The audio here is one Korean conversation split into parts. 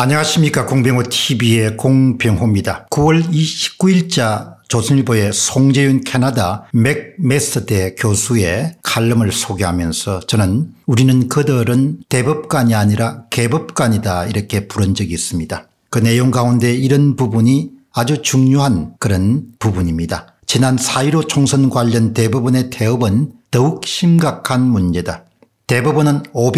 안녕하십니까 공병호TV의 공병호입니다. 9월 29일자 조선일보의 송재윤 캐나다 맥메스대 교수의 칼럼을 소개하면서 저는 우리는 그들은 대법관이 아니라 개법관이다 이렇게 부른 적이 있습니다. 그 내용 가운데 이런 부분이 아주 중요한 그런 부분입니다. 지난 4.15 총선 관련 대법원의 대업은 더욱 심각한 문제다. 대법원은 5 2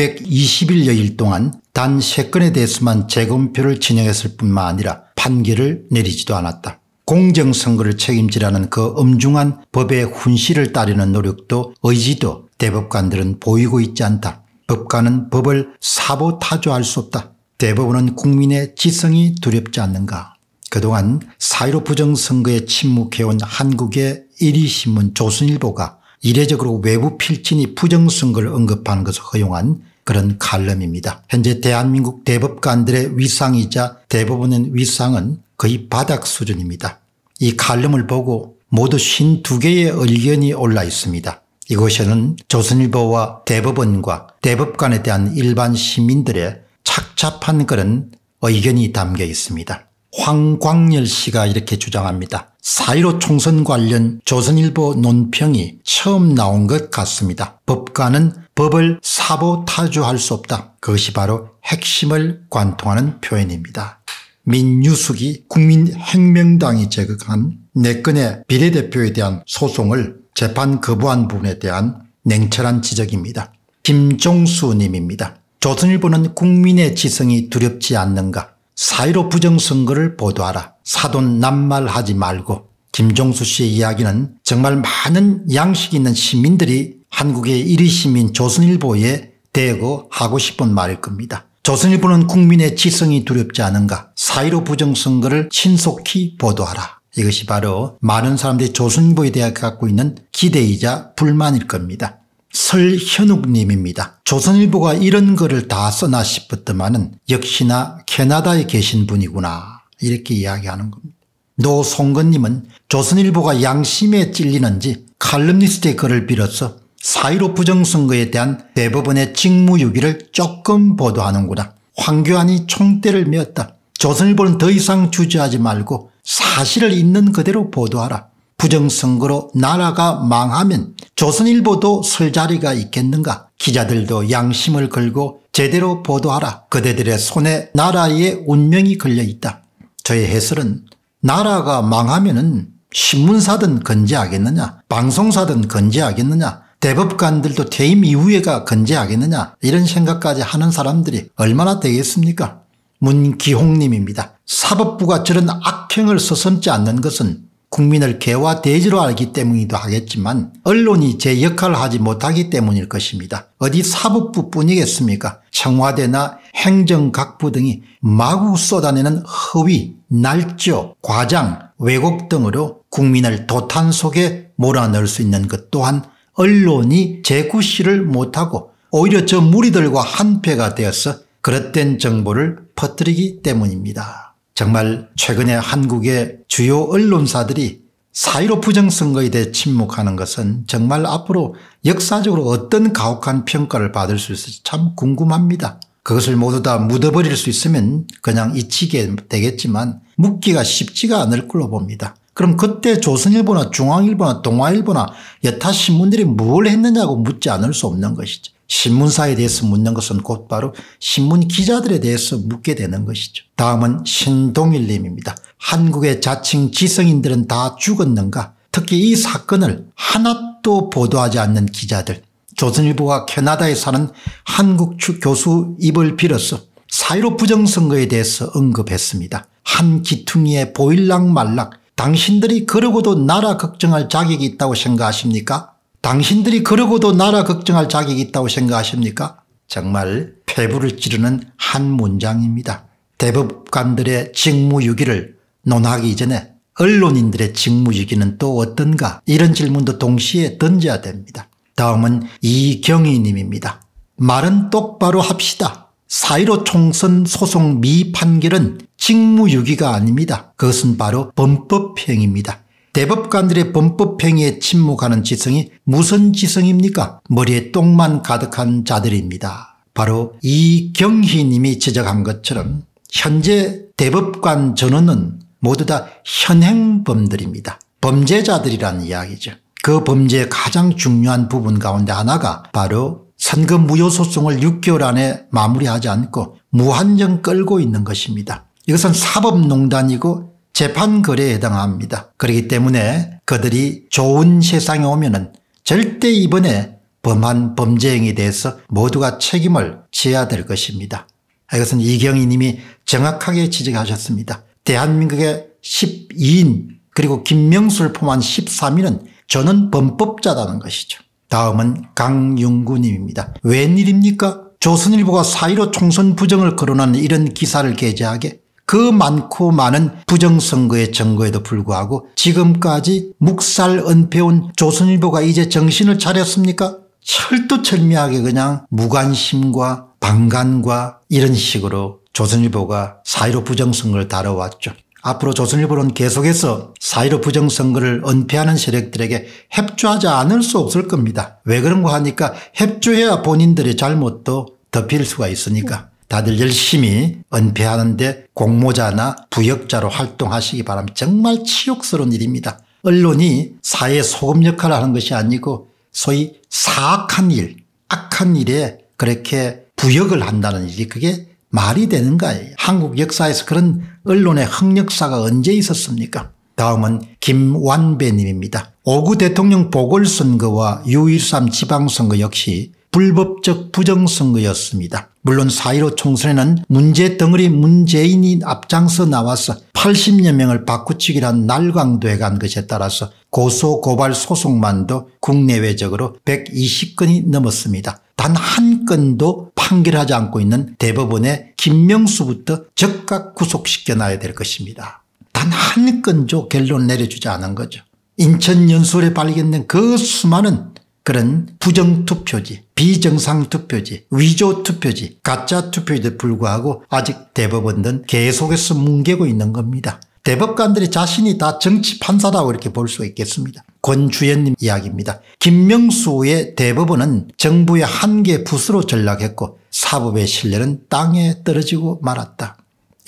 1여일 동안 단3 건에 대해서만 재검표를 진행했을 뿐만 아니라 판결을 내리지도 않았다. 공정선거를 책임지라는 그 엄중한 법의 훈시를 따르는 노력도 의지도 대법관들은 보이고 있지 않다. 법관은 법을 사보타조할 수 없다. 대법원은 국민의 지성이 두렵지 않는가. 그동안 사1로 부정선거에 침묵해온 한국의 1위 신문 조선일보가 이례적으로 외부 필진이 부정선거를 언급하는 것을 허용한 그런 칼럼입니다. 현재 대한민국 대법관들의 위상이자 대부분의 위상은 거의 바닥 수준입니다. 이 칼럼을 보고 모두 52개의 의견이 올라 있습니다. 이곳에는 조선일보와 대법원과 대법관에 대한 일반 시민들의 착잡한 그런 의견이 담겨 있습니다. 황광열 씨가 이렇게 주장합니다. 4.15 총선 관련 조선일보 논평이 처음 나온 것 같습니다. 법관은 법을 사보타주할 수 없다. 그것이 바로 핵심을 관통하는 표현입니다. 민유숙이 국민혁명당이 제극한 내건의 비례대표에 대한 소송을 재판 거부한 부분에 대한 냉철한 지적입니다. 김종수 님입니다. 조선일보는 국민의 지성이 두렵지 않는가 사이로 부정선거를 보도하라. 사돈 남말하지 말고 김종수 씨의 이야기는 정말 많은 양식 있는 시민들이 한국의 1위 시민 조선일보에 대고 하고 싶은 말일 겁니다. 조선일보는 국민의 지성이 두렵지 않은가 사이로 부정선거를 신속히 보도하라. 이것이 바로 많은 사람들이 조선일보에 대해 갖고 있는 기대이자 불만일 겁니다. 설현욱님입니다. 조선일보가 이런 글을 다 써나 싶었더만은 역시나 캐나다에 계신 분이구나 이렇게 이야기하는 겁니다. 노송건님은 조선일보가 양심에 찔리는지 칼럼니스트의 글을 빌어서 사이로 부정선거에 대한 대법원의 직무유기를 조금 보도하는구나. 황교안이 총대를 메었다. 조선일보는 더 이상 주저하지 말고 사실을 있는 그대로 보도하라. 부정선거로 나라가 망하면 조선일보도 설 자리가 있겠는가 기자들도 양심을 걸고 제대로 보도하라 그대들의 손에 나라의 운명이 걸려있다 저의 해설은 나라가 망하면 은 신문사든 건재하겠느냐 방송사든 건재하겠느냐 대법관들도 퇴임 이후에가 건재하겠느냐 이런 생각까지 하는 사람들이 얼마나 되겠습니까 문기홍님입니다. 사법부가 저런 악행을 서슴지 않는 것은 국민을 개와 돼지로 알기 때문이기도 하겠지만 언론이 제 역할을 하지 못하기 때문일 것입니다. 어디 사법부뿐이겠습니까? 청와대나 행정각부 등이 마구 쏟아내는 허위, 날조, 과장, 왜곡 등으로 국민을 도탄 속에 몰아넣을 수 있는 것 또한 언론이 제구시를 못하고 오히려 저 무리들과 한패가 되어서 그릇된 정보를 퍼뜨리기 때문입니다. 정말 최근에 한국의 주요 언론사들이 사일오 부정선거에 대해 침묵하는 것은 정말 앞으로 역사적으로 어떤 가혹한 평가를 받을 수 있을지 참 궁금합니다. 그것을 모두 다 묻어버릴 수 있으면 그냥 잊히게 되겠지만 묻기가 쉽지가 않을 걸로 봅니다. 그럼 그때 조선일보나 중앙일보나 동아일보나 여타 신문들이 뭘 했느냐고 묻지 않을 수 없는 것이죠. 신문사에 대해서 묻는 것은 곧바로 신문 기자들에 대해서 묻게 되는 것이죠. 다음은 신동일님입니다. 한국의 자칭 지성인들은 다 죽었는가? 특히 이 사건을 하나도 보도하지 않는 기자들. 조선일보가 캐나다에 사는 한국 축 교수 입을 빌어서 사이로 부정선거에 대해서 언급했습니다. 한 기퉁이에 보일락 말락 당신들이 그러고도 나라 걱정할 자격이 있다고 생각하십니까? 당신들이 그러고도 나라 걱정할 자격이 있다고 생각하십니까? 정말 폐부를 찌르는 한 문장입니다. 대법관들의 직무유기를 논하기 전에 언론인들의 직무유기는 또 어떤가 이런 질문도 동시에 던져야 됩니다. 다음은 이경희님입니다. 말은 똑바로 합시다. 사이로 총선 소송 미판결은 직무유기가 아닙니다. 그것은 바로 범법행위입니다. 대법관들의 범법행위에 침묵하는 지성이 무슨 지성입니까? 머리에 똥만 가득한 자들입니다. 바로 이경희님이 지적한 것처럼 현재 대법관 전원은 모두 다 현행범들입니다. 범죄자들이라는 이야기죠. 그 범죄의 가장 중요한 부분 가운데 하나가 바로 선거 무효 소송을 6개월 안에 마무리하지 않고 무한정 끌고 있는 것입니다. 이것은 사법농단이고 재판 거래에 해당합니다. 그렇기 때문에 그들이 좋은 세상에 오면은 절대 이번에 범한 범죄 행위에 대해서 모두가 책임을 져야 될 것입니다. 이것은 이경희 님이 정확하게 지적하셨습니다. 대한민국의 12인 그리고 김명수를 포함한 13인은 저는 범법자라는 것이죠. 다음은 강윤구 님입니다. 웬일입니까? 조선일보가 사1 5 총선 부정을 거론하는 이런 기사를 게재하게 그 많고 많은 부정선거의 증거에도 불구하고 지금까지 묵살 은폐온 조선일보가 이제 정신을 차렸습니까? 철두철미하게 그냥 무관심과 방관과 이런 식으로 조선일보가 사이로 부정선거를 다뤄왔죠. 앞으로 조선일보는 계속해서 사이로 부정선거를 은폐하는 세력들에게 협조하지 않을 수 없을 겁니다. 왜 그런가 하니까 협조해야 본인들의 잘못도 덮일 수가 있으니까. 다들 열심히 은폐하는데 공모자나 부역자로 활동하시기 바랍니다. 정말 치욕스러운 일입니다. 언론이 사회 소금 역할을 하는 것이 아니고 소위 사악한 일 악한 일에 그렇게 부역을 한다는 일이 그게 말이 되는 거예요. 한국 역사에서 그런 언론의 흑역사가 언제 있었습니까 다음은 김완배님입니다. 5구 대통령 보궐선거와 6.13 지방선거 역시 불법적 부정선거였습니다. 물론 4.15 총선에는 문제 덩어리 문재인이 앞장서 나와서 80여 명을 바꾸치기란 날강도에 간 것에 따라서 고소고발 소송만도 국내외적으로 120건이 넘었습니다. 단 한 건도 판결하지 않고 있는 대법원의 김명수부터 즉각 구속시켜놔야 될 것입니다. 단 한 건조 결론 내려주지 않은 거죠. 인천 연수에 발견된 그 수많은 그런 부정투표지, 비정상투표지, 위조투표지, 가짜투표에도 불구하고 아직 대법원은 계속해서 뭉개고 있는 겁니다. 대법관들이 자신이 다 정치 판사라고 이렇게 볼 수 있겠습니다. 권주연님 이야기입니다. 김명수의 대법원은 정부의 한계 부스로 전락했고 사법의 신뢰는 땅에 떨어지고 말았다.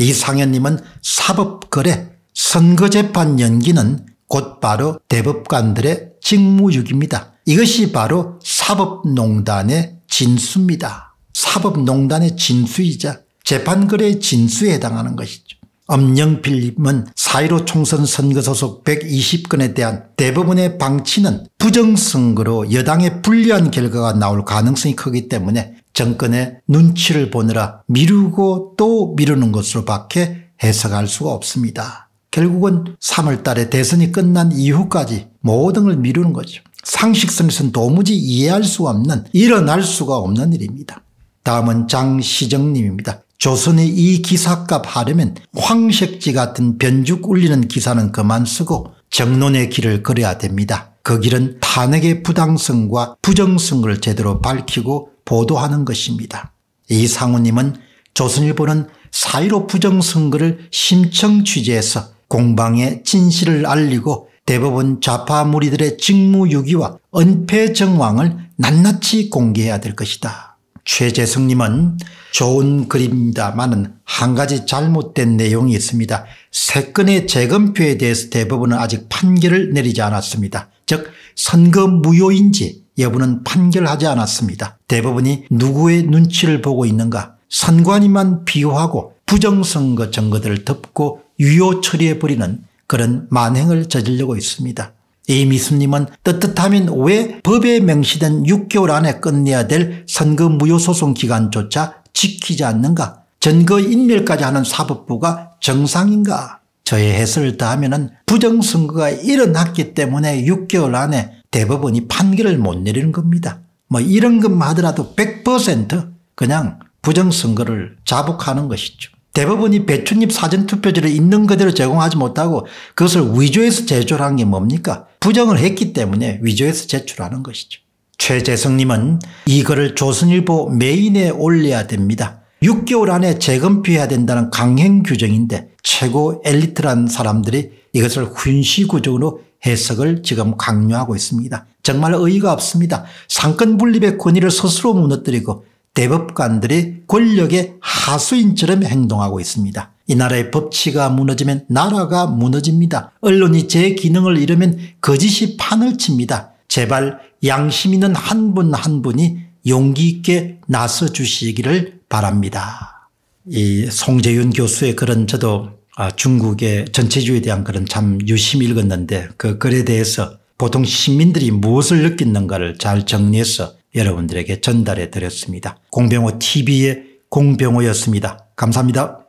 이상현님은 사법거래, 선거재판 연기는 곧바로 대법관들의 직무유기입니다. 이것이 바로 사법농단의 진수입니다. 사법농단의 진수이자 재판거래의 진수에 해당하는 것이죠. 엄영필님은 사1 5 총선 선거 소속 120건에 대한 대부분의 방치는 부정선거로 여당의 불리한 결과가 나올 가능성이 크기 때문에 정권의 눈치를 보느라 미루고 또 미루는 것으로 밖에 해석할 수가 없습니다. 결국은 3월 달에 대선이 끝난 이후까지 모든 걸 미루는 거죠. 상식선에서는 도무지 이해할 수 없는 일어날 수가 없는 일입니다. 다음은 장시정님입니다. 조선의 이 기사값 하려면 황색지 같은 변죽 울리는 기사는 그만 쓰고 정론의 길을 걸어야 됩니다. 그 길은 탄핵의 부당성과 부정성을 제대로 밝히고 보도하는 것입니다. 이상우님은 조선일보는 사이로 부정선거를 심청 취재해서 공방의 진실을 알리고 대법원 좌파 무리들의 직무유기와 은폐 정황을 낱낱이 공개해야 될 것이다. 최재성님은 좋은 글입니다만한 가지 잘못된 내용이 있습니다. 세 건의 재검표에 대해서 대법원은 아직 판결을 내리지 않았습니다. 즉 선거 무효인지 여부는 판결하지 않았습니다. 대법원이 누구의 눈치를 보고 있는가 선관위만 비호하고 부정선거 증거들을 덮고 유효 처리해버리는 그런 만행을 저지르고 있습니다. 이미수님은 떳떳하면 왜 법에 명시된 6개월 안에 끝내야 될 선거 무효소송 기간조차 지키지 않는가? 전거 인멸까지 하는 사법부가 정상인가? 저의 해설을 더하면 부정선거가 일어났기 때문에 6개월 안에 대법원이 판결을 못 내리는 겁니다. 뭐 이런 것만 하더라도 100% 그냥 부정선거를 자복하는 것이죠. 대법원이 배춧잎 사전투표지를 있는 그대로 제공하지 못하고 그것을 위조해서 제출한 게 뭡니까? 부정을 했기 때문에 위조해서 제출하는 것이죠. 최재성님은 이거를 조선일보 메인에 올려야 됩니다. 6개월 안에 재검표해야 된다는 강행 규정인데 최고 엘리트란 사람들이 이것을 훈시구조로 해석을 지금 강요하고 있습니다. 정말 의의가 없습니다. 상권 분립의 권위를 스스로 무너뜨리고 대법관들이 권력의 하수인처럼 행동하고 있습니다. 이 나라의 법치가 무너지면 나라가 무너집니다. 언론이 제 기능을 잃으면 거짓이 판을 칩니다. 제발 양심 있는 한 분한 한 분이 용기 있게 나서 주시기를 바랍니다. 이 송재윤 교수의 그런 저도 아, 중국의 전체주의에 대한 그런 참 유심히 읽었는데 그 글에 대해서 보통 시민들이 무엇을 느끼는가를 잘 정리해서 여러분들에게 전달해 드렸습니다. 공병호 TV의 공병호였습니다. 감사합니다.